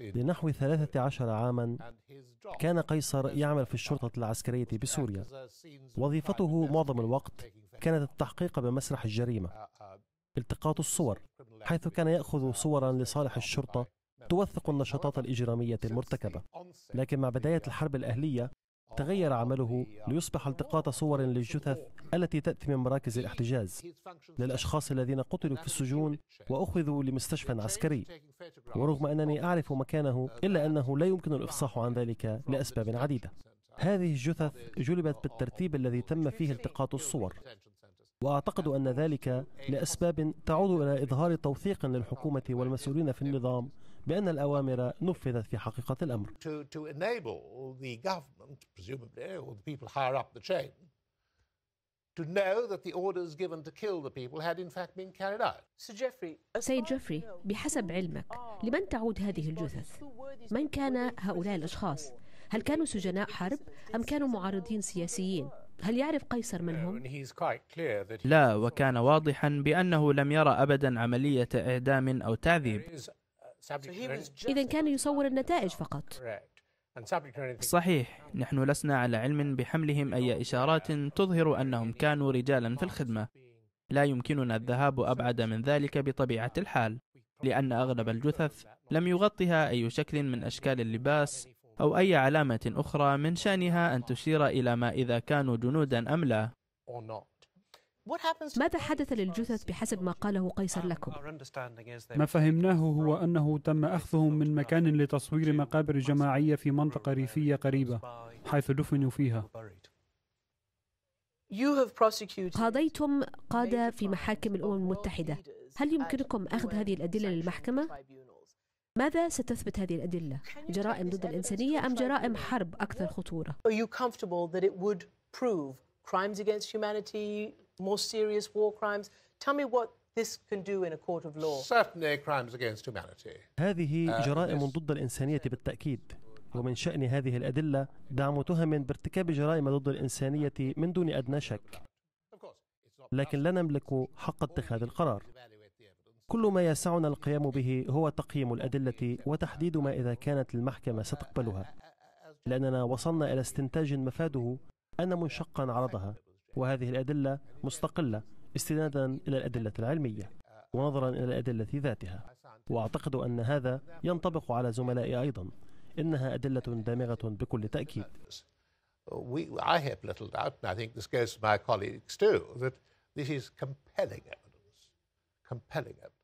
لنحو um, 13 عاما كان قيصر يعمل في الشرطة العسكرية بسوريا وظيفته معظم الوقت كانت التحقيق بمسرح الجريمة uh, uh, التقاط الصور حيث كان يأخذ صورا لصالح الشرطة توثق النشاطات الإجرامية المرتكبة لكن مع بداية الحرب الأهلية تغير عمله ليصبح التقاط صور للجثث التي تأتي من مراكز الاحتجاز للأشخاص الذين قتلوا في السجون وأخذوا لمستشفى عسكري ورغم أنني أعرف مكانه إلا أنه لا يمكن الإفصاح عن ذلك لأسباب عديدة هذه الجثث جلبت بالترتيب الذي تم فيه التقاط الصور وأعتقد أن ذلك لأسباب تعود إلى إظهار توثيق للحكومة والمسؤولين في النظام بأن الأوامر نفذت في حقيقة الأمر سيد جيفري بحسب علمك لمن تعود هذه الجثث؟ من كان هؤلاء الأشخاص؟ هل كانوا سجناء حرب أم كانوا معارضين سياسيين؟ هل يعرف قيصر من هم؟ لا وكان واضحا بأنه لم يرى أبدا عملية إعدام أو تعذيب إذا كان يصور النتائج فقط صحيح نحن لسنا على علم بحملهم أي إشارات تظهر أنهم كانوا رجالا في الخدمة لا يمكننا الذهاب أبعد من ذلك بطبيعة الحال لأن أغلب الجثث لم يغطها أي شكل من أشكال اللباس أو أي علامة أخرى من شأنها أن تشير إلى ما إذا كانوا جنودا أم لا ماذا حدث للجثث بحسب ما قاله قيصر um, لكم؟ ما فهمناه هو أنه تم أخذهم من مكان لتصوير مقابر جماعية في منطقة ريفية قريبة حيث دفنوا فيها قاضيتم قادة في محاكم الأمم المتحدة هل يمكنكم أخذ هذه الأدلة للمحكمة؟ ماذا ستثبت هذه الأدلة؟ جرائم ضد الإنسانية أم جرائم حرب أكثر خطورة؟ more serious war crimes. Tell me what this can do in a court of law. Certainly crimes against humanity. هذه uh, جرائم ضد الإنسانية بالتأكيد. ومن شأن هذه الأدلة دعم تهم بارتكاب جرائم ضد الإنسانية من دون أدنى شك لكن لا نملك حق اتخاذ القرار كل ما يسعنا القيام به هو تقييم الأدلة وتحديد ما إذا كانت المحكمة ستقبلها لأننا وصلنا إلى استنتاج مفاده أن منشقا عرضها وهذه الأدلة مستقلة استنادا إلى الأدلة العلمية ونظرا إلى الأدلة ذاتها وأعتقد أن هذا ينطبق على زملائي أيضا إنها أدلة دامغة بكل تأكيد compelling evidence.